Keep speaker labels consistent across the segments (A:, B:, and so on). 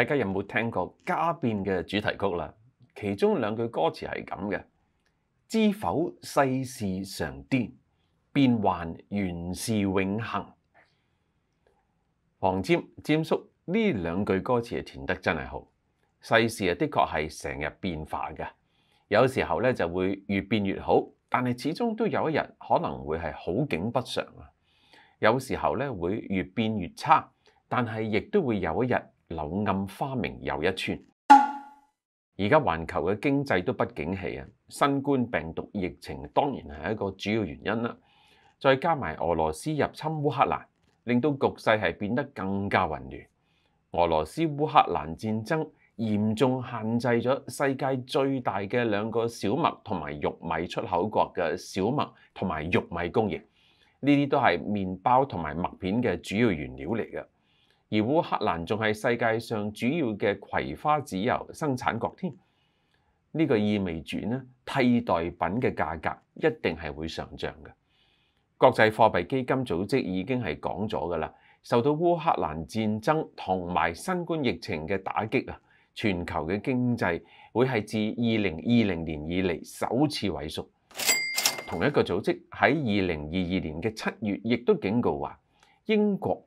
A: 大家有冇聽過《家變》嘅主題曲啦？其中兩句歌詞係咁嘅：知否世事常癫，變幻原是永恒。黃沾沾叔呢兩句歌詞填得真係好。世事啊，的確係成日變化嘅。有時候咧就會越變越好，但係始終都有一日可能會係好景不常啊。有時候咧會越變越差，但係亦都會有一日。柳暗花明又一村。而家环球嘅經濟都不景氣啊，新冠病毒疫情當然係一個主要原因啦。再加埋俄羅斯入侵烏克蘭，令到局勢係變得更加混亂。俄羅斯烏克蘭戰爭嚴重限制咗世界最大嘅兩個小麦同埋玉米出口國嘅小麦同埋玉米供应，呢啲都係麵包同埋麥片嘅主要原料嚟嘅。而烏克蘭仲係世界上主要嘅葵花籽油生產國添，呢個意味住呢替代品嘅價格一定係會上漲嘅。國際貨幣基金組織已經係講咗㗎啦，受到烏克蘭戰爭同埋新冠疫情嘅打擊啊，全球嘅經濟會係自二零二零年以嚟首次萎縮。同一個組織喺二零二二年嘅七月亦都警告話英國。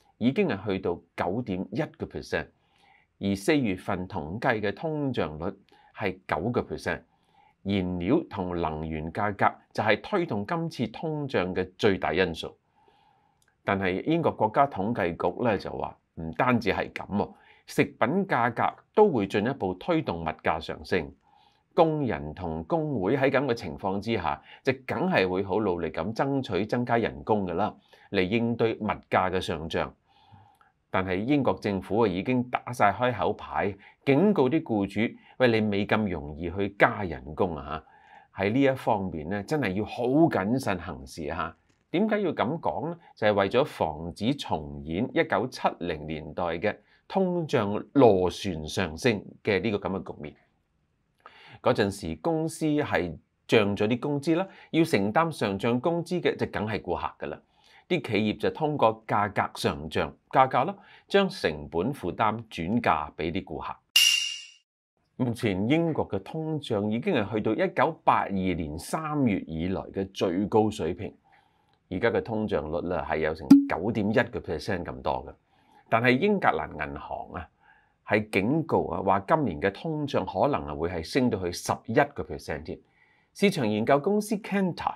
A: 已經係去到九點一個 percent，而四月份統計嘅通脹率係九個 percent。燃料同能源價格就係推動今次通脹嘅最大因素。但係英國國家統計局咧就話，唔單止係咁，食品價格都會進一步推動物價上升。工人同工會喺咁嘅情況之下，就梗係會好努力咁爭取增加人工㗎啦，嚟應對物價嘅上漲。但係英國政府已經打晒開口牌，警告啲僱主：喂，你未咁容易去加人工啊！喺呢一方面咧，真係要好謹慎行事嚇。點解要咁講呢？就係為咗防止重演一九七零年代嘅通脹螺旋上升嘅呢個咁嘅局面。嗰陣時公司係漲咗啲工資啦，要承擔上漲工資嘅就梗係顧客㗎啦。啲企業就通過價格上漲，價格咯，將成本負擔轉嫁俾啲顧客。目前英國嘅通脹已經係去到一九八二年三月以來嘅最高水平，而家嘅通脹率咧係有成九點一個 percent 咁多嘅。但係英格蘭銀行啊，係警告啊，話今年嘅通脹可能啊會係升到去十一個 percent 添。市場研究公司 Cantor。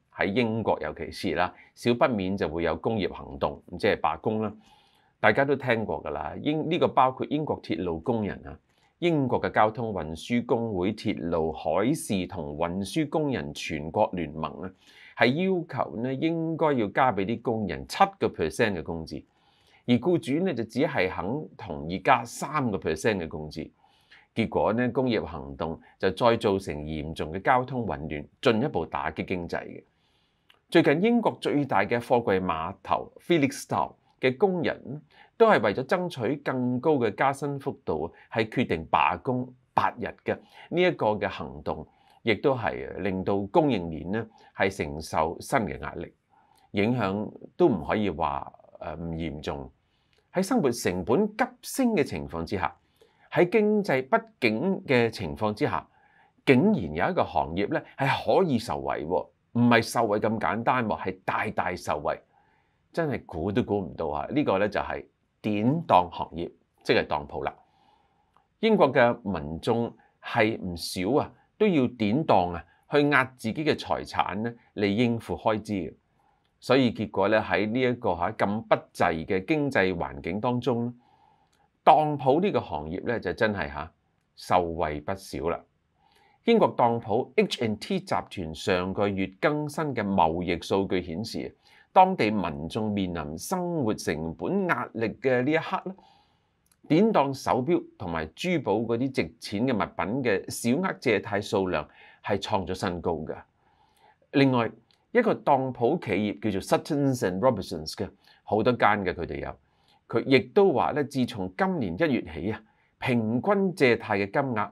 A: 喺英國尤其是啦，少不免就會有工業行動，即係罷工啦。大家都聽過㗎啦，英呢個包括英國鐵路工人啊，英國嘅交通運輸工會鐵路海事同運輸工人全國聯盟啊，係要求咧應該要加俾啲工人七個 percent 嘅工資，而僱主咧就只係肯同意加三個 percent 嘅工資，結果咧工業行動就再造成嚴重嘅交通混亂，進一步打擊經濟嘅。最近英國最大嘅貨櫃碼頭 Felixstowe 嘅工人，都係為咗爭取更高嘅加薪幅度，係決定罷工八日嘅。呢一個嘅行動，亦都係令到供應鏈咧係承受新嘅壓力，影響都唔可以話誒唔嚴重。喺生活成本急升嘅情況之下，喺經濟不景嘅情況之下，竟然有一個行業咧係可以受惠喎。唔係受惠咁簡單喎，係大大受惠，真係估都估唔到啊！呢個咧就係典當行業，即係當鋪啦。英國嘅民眾係唔少啊，都要典當啊，去壓自己嘅財產咧嚟應付開支嘅。所以結果咧喺呢一個嚇咁不濟嘅經濟環境當中，當鋪呢個行業咧就真係嚇受惠不少啦。英國當鋪 H n T 集團上個月更新嘅貿易數據顯示，當地民眾面臨生活成本壓力嘅呢一刻，典當手錶同埋珠寶嗰啲值錢嘅物品嘅小額借貸數量係創咗新高嘅。另外一個當鋪企業叫做 Suttons and Robsons 嘅，好多間嘅佢哋有，佢亦都話咧，自從今年一月起啊，平均借貸嘅金額。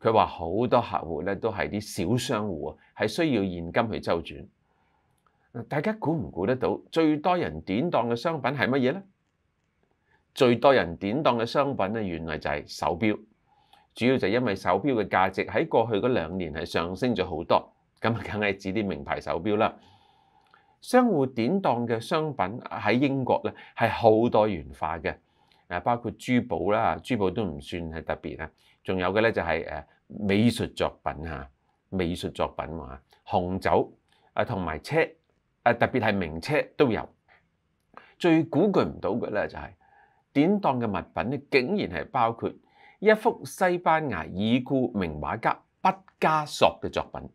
A: 佢話好多客户咧都係啲小商户，係需要現金去周轉。大家估唔估得到最多人典當嘅商品係乜嘢呢？最多人典當嘅商品咧，原來就係手錶，主要就因為手錶嘅價值喺過去嗰兩年係上升咗好多。咁啊，梗係指啲名牌手錶啦。商户典當嘅商品喺英國咧係好多元化嘅，包括珠寶啦，珠寶都唔算係特別啊。仲有嘅咧就係誒美術作品嚇，美術作品畫紅酒啊，同埋車啊，特別係名車都有。最估計唔到嘅咧就係典當嘅物品咧，竟然係包括一幅西班牙已故名畫家畢加索嘅作品。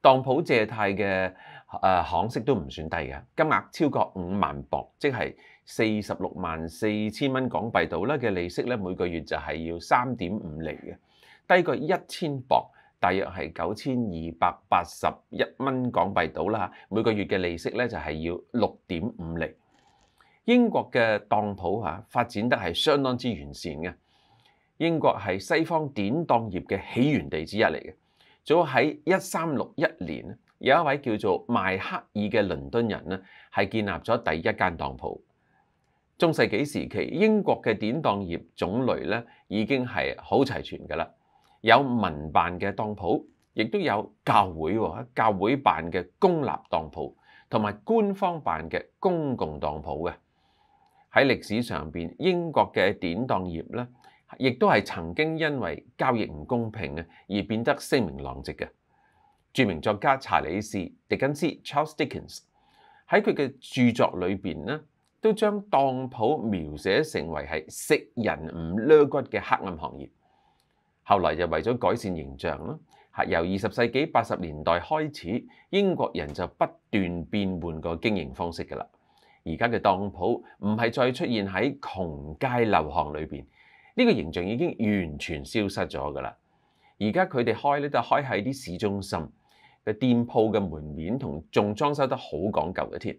A: 當鋪借貸嘅誒行息都唔算低嘅，金額超過五萬博，即係。四十六萬四千蚊港幣度咧嘅利息咧，每個月就係要三點五厘嘅。低過一千博，大約係九千二百八十一蚊港幣度啦。每個月嘅利息咧就係要六點五厘。英國嘅當鋪嚇發展得係相當之完善嘅。英國係西方典當業嘅起源地之一嚟嘅。早喺一三六一年，有一位叫做麥克爾嘅倫敦人咧，係建立咗第一間當鋪。中世紀時期，英國嘅典當業種類咧已經係好齊全㗎啦，有民辦嘅當鋪，亦都有教會、教會辦嘅公立當鋪，同埋官方辦嘅公共當鋪嘅。喺歷史上邊，英國嘅典當業咧，亦都係曾經因為交易唔公平而變得聲名狼藉嘅。著名作家查理士狄更斯 Charles Dickens 喺佢嘅著作裏邊呢？都將當鋪描寫成為係食人唔掠骨嘅黑暗行業。後來就為咗改善形象啦，由二十世紀八十年代開始，英國人就不斷變換個經營方式噶啦。而家嘅當鋪唔係再出現喺窮街流巷裏面，呢個形象已經完全消失咗噶啦。而家佢哋開咧都開喺啲市中心嘅店鋪嘅門面，同仲裝修得好講究嘅添。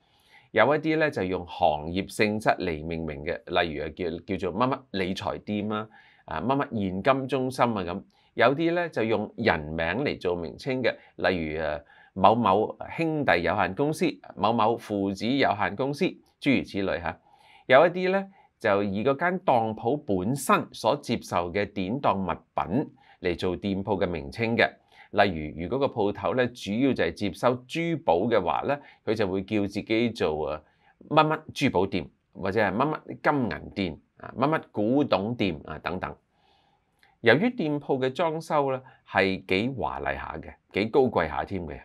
A: 有一啲咧就用行業性質嚟命名嘅，例如叫叫做乜乜理財店啦，啊乜乜現金中心啊咁。有啲咧就用人名嚟做名稱嘅，例如誒某某兄弟有限公司、某某父子有限公司，諸如此類嚇。有一啲咧就以嗰間當鋪本身所接受嘅典當物品嚟做店鋪嘅名稱嘅。例如，如果個鋪頭咧主要就係接收珠寶嘅話咧，佢就會叫自己做啊乜乜珠寶店，或者係乜乜金銀店啊、乜乜古董店啊等等。由於店鋪嘅裝修咧係幾華麗下嘅，幾高貴下添嘅，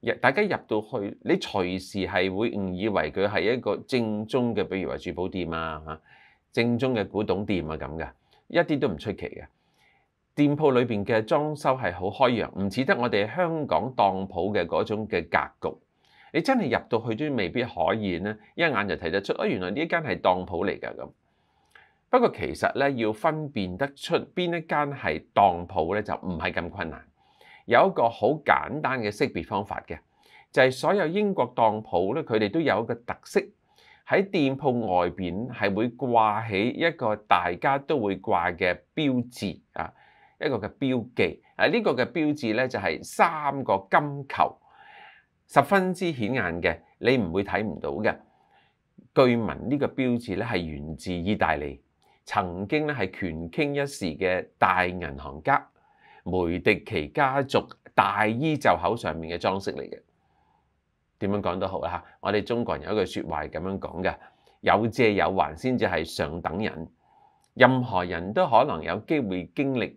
A: 入大家入到去，你隨時係會誤以為佢係一個正宗嘅，比如話珠寶店啊、正宗嘅古董店啊咁嘅，一啲都唔出奇嘅。店鋪裏邊嘅裝修係好開揚，唔似得我哋香港當鋪嘅嗰種嘅格局。你真係入到去都未必可以呢一眼就睇得出哦，原來呢間係當鋪嚟㗎咁。不過其實咧，要分辨得出邊一間係當鋪咧，就唔係咁困難。有一個好簡單嘅識別方法嘅，就係所有英國當鋪咧，佢哋都有一個特色喺店鋪外邊係會掛起一個大家都會掛嘅標誌啊！一個嘅標記啊！呢個嘅標誌咧就係三個金球，十分之顯眼嘅，你唔會睇唔到嘅。據聞呢個標誌咧係源自意大利，曾經咧係權傾一時嘅大銀行家梅迪奇家族大衣袖口上面嘅裝飾嚟嘅。點樣講都好啦，我哋中國人有一句説話係咁樣講嘅：有借有還，先至係上等人。任何人都可能有機會經歷。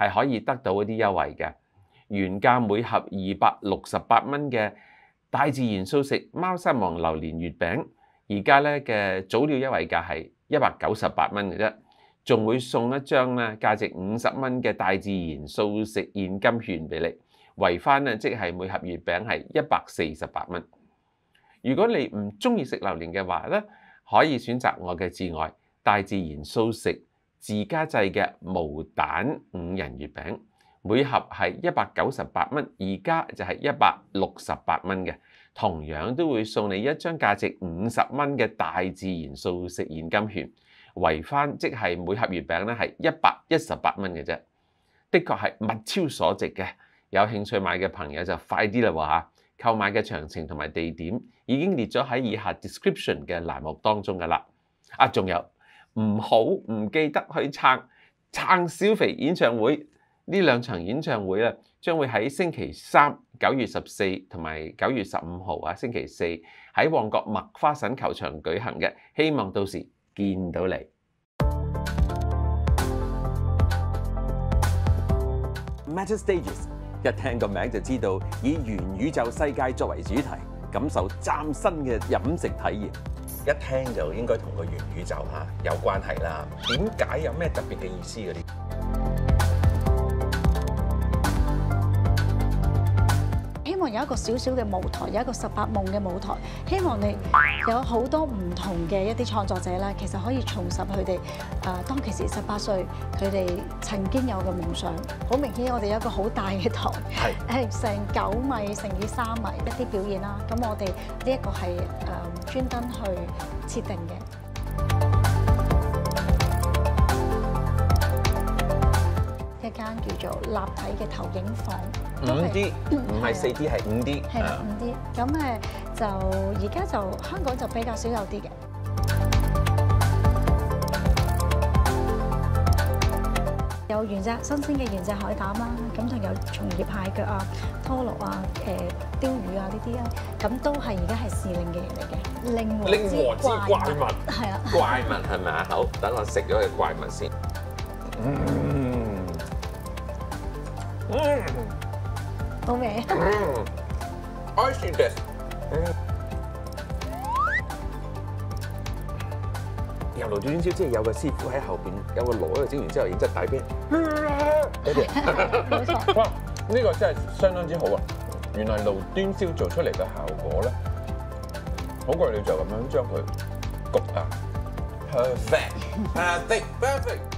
A: 係可以得到一啲優惠嘅，原價每盒二百六十八蚊嘅大自然素食貓山王榴蓮月餅，而家咧嘅早料優惠價係一百九十八蚊嘅啫，仲會送一張咧價值五十蚊嘅大自然素食現金券俾你，維翻咧即係每盒月餅係一百四十八蚊。如果你唔中意食榴蓮嘅話咧，可以選擇我嘅至愛大自然素食。自家製嘅無蛋五仁月餅，每盒係一百九十八蚊，而家就係一百六十八蚊嘅，同樣都會送你一張價值五十蚊嘅大自然素食現金券，維翻即係每盒月餅咧係一百一十八蚊嘅啫，的確係物超所值嘅。有興趣買嘅朋友就快啲啦喎購買嘅詳情同埋地點已經列咗喺以下 description 嘅欄目當中㗎啦，啊仲有。唔好唔記得去撐撐小肥演唱會，呢兩場演唱會咧將會喺星期三九月十四同埋九月十五號啊星期四喺旺角麥花臣球場舉行嘅，希望到時見到你。m a t e Stages，一聽個名就知道以元宇宙世界作為主題，感受嶄新嘅飲食體驗。一聽就應該同個原宇宙嚇有關係啦，點解有咩特別嘅意思嗰啲？个少少嘅舞台，有一个十八梦嘅舞台，希望你有好多唔同嘅一啲创作者啦，其实可以重拾佢哋诶，当其时十八岁佢哋曾经有嘅梦想。好明显，我哋有一个好大嘅台，系 成九米乘以三米一啲表演啦。咁我哋呢一个系诶专登去设定嘅一间叫做立体嘅投影房。五 D 唔係四 D 係五 D，係五 D。咁誒就而家就香港就比較少有啲嘅，有原隻新鮮嘅原隻海膽啦，咁同有松葉蟹腳啊、拖羅啊、誒鷹魚啊呢啲啊，咁都係而家係時令嘅嘢嚟嘅，令和之怪物係啊怪物係啊？好，等我食咗嘅怪物先。係，味食 best。原來路端燒即系有个师傅喺后边，有个螺喺度整完之后，然之後大啤。爹哋，哇，呢个真系相当之好啊！原来路端烧做出嚟嘅效果咧，好过你就咁样将佢焗啊！Perfect, perfect, perfect。